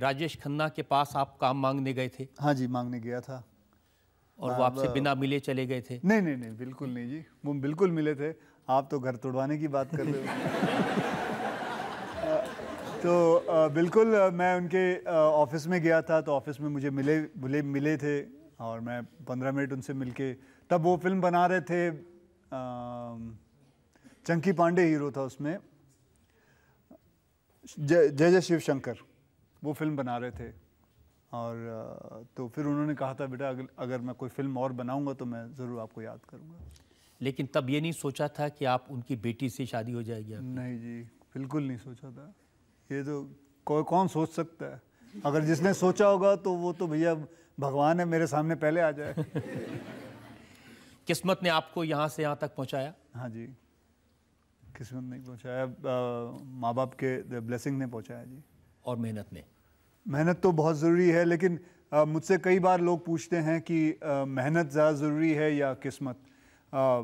राजेश खन्ना के पास आप काम मांगने गए थे हाँ जी मांगने गया था और वो आपसे मतलब- बिना मिले चले गए थे नहीं नहीं नहीं बिल्कुल नहीं जी वो बिल्कुल मिले थे आप तो घर तोड़वाने की बात कर रहे हो तो बिल्कुल मैं उनके ऑफिस में गया था तो ऑफिस में मुझे मिले मिले मिले थे और मैं पंद्रह मिनट उनसे मिल तब वो फिल्म बना रहे थे चंकी पांडे हीरो था उसमें जय जय शिव शंकर वो फिल्म बना रहे थे और तो फिर उन्होंने कहा था बेटा अगर अगर मैं कोई फिल्म और बनाऊंगा तो मैं ज़रूर आपको याद करूंगा लेकिन तब ये नहीं सोचा था कि आप उनकी बेटी से शादी हो जाएगी आपकी? नहीं जी बिल्कुल नहीं सोचा था ये तो कोई कौन सोच सकता है अगर जिसने सोचा होगा तो वो तो भैया भगवान है मेरे सामने पहले आ जाए किस्मत ने आपको यहाँ से यहाँ तक पहुँचाया हाँ जी किस्मत ने पहुँचाया माँ बाप के ब्लेसिंग ने पहुँचाया जी और मेहनत ने मेहनत तो बहुत ज़रूरी है लेकिन मुझसे कई बार लोग पूछते हैं कि मेहनत ज़्यादा ज़रूरी है या किस्मत आ,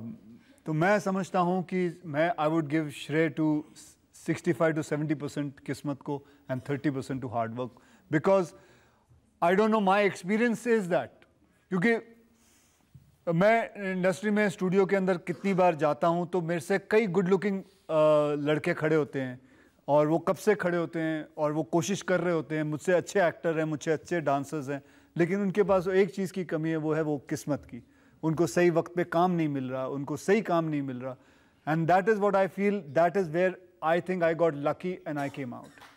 तो मैं समझता हूँ कि मैं आई वुड गिव श्रेय टू 65 टू 70 परसेंट किस्मत को and 30 percent to hard work because I don't know my experience is that क्योंकि मैं इंडस्ट्री में स्टूडियो के अंदर कितनी बार जाता हूँ तो मेरे से कई गुड लुकिंग लड़के खड़े होते हैं और वो कब से खड़े होते हैं और वो कोशिश कर रहे होते हैं मुझसे अच्छे एक्टर हैं मुझसे अच्छे डांसर्स हैं लेकिन उनके पास एक चीज़ की कमी है वो है वो किस्मत की उनको सही वक्त पे काम नहीं मिल रहा उनको सही काम नहीं मिल रहा and that is what I feel that is where I think I got lucky and I came out